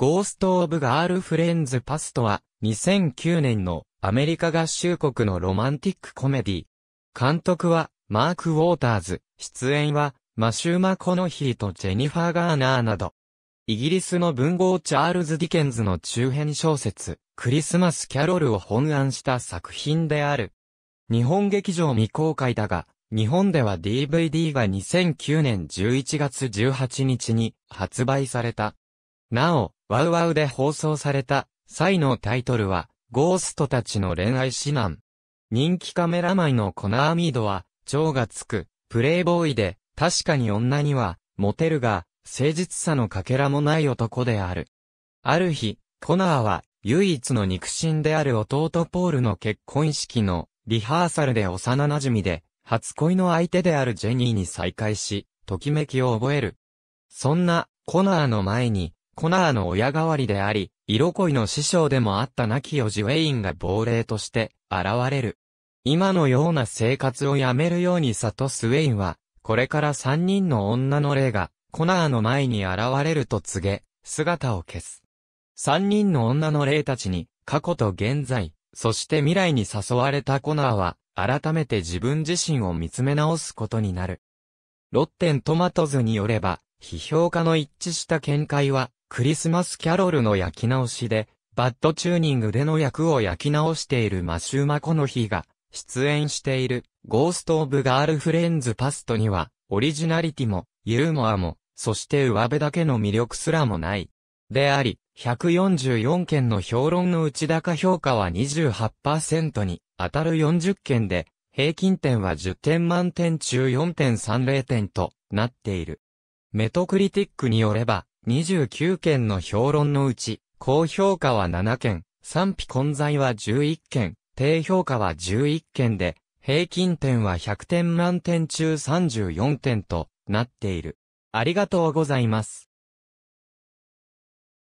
ゴースト・オブ・ガールフレンズ・パストは、2009年のアメリカ合衆国のロマンティックコメディ。監督は、マーク・ウォーターズ、出演は、マシューマ・コノヒーとジェニファー・ガーナーなど。イギリスの文豪チャールズ・ディケンズの中編小説、クリスマス・キャロルを本案した作品である。日本劇場未公開だが、日本では DVD が2009年11月18日に発売された。なお、ワウワウで放送された際のタイトルは、ゴーストたちの恋愛指南。人気カメラマンのコナーミードは、蝶がつく、プレイボーイで、確かに女には、モテるが、誠実さのかけらもない男である。ある日、コナーは、唯一の肉親である弟ポールの結婚式のリハーサルで幼馴染で、初恋の相手であるジェニーに再会し、ときめきを覚える。そんなコナーの前に、コナーの親代わりであり、色恋の師匠でもあった亡き叔ジウェインが亡霊として現れる。今のような生活をやめるように悟すウェインは、これから三人の女の霊が、コナーの前に現れると告げ、姿を消す。三人の女の霊たちに、過去と現在、そして未来に誘われたコナーは、改めて自分自身を見つめ直すことになる。ロッテントマトズによれば、批評家の一致した見解は、クリスマスキャロルの焼き直しで、バッドチューニングでの役を焼き直しているマシューマコの日が、出演している、ゴースト・オブ・ガールフレンズ・パストには、オリジナリティも、ユーモアも、そして上辺だけの魅力すらもない。であり、144件の評論の内高評価は28%に当たる40件で、平均点は10点満点中4.30点となっている。メトクリティックによれば、29件の評論のうち、高評価は7件、賛否混在は11件、低評価は11件で、平均点は100点満点中34点となっている。ありがとうございます。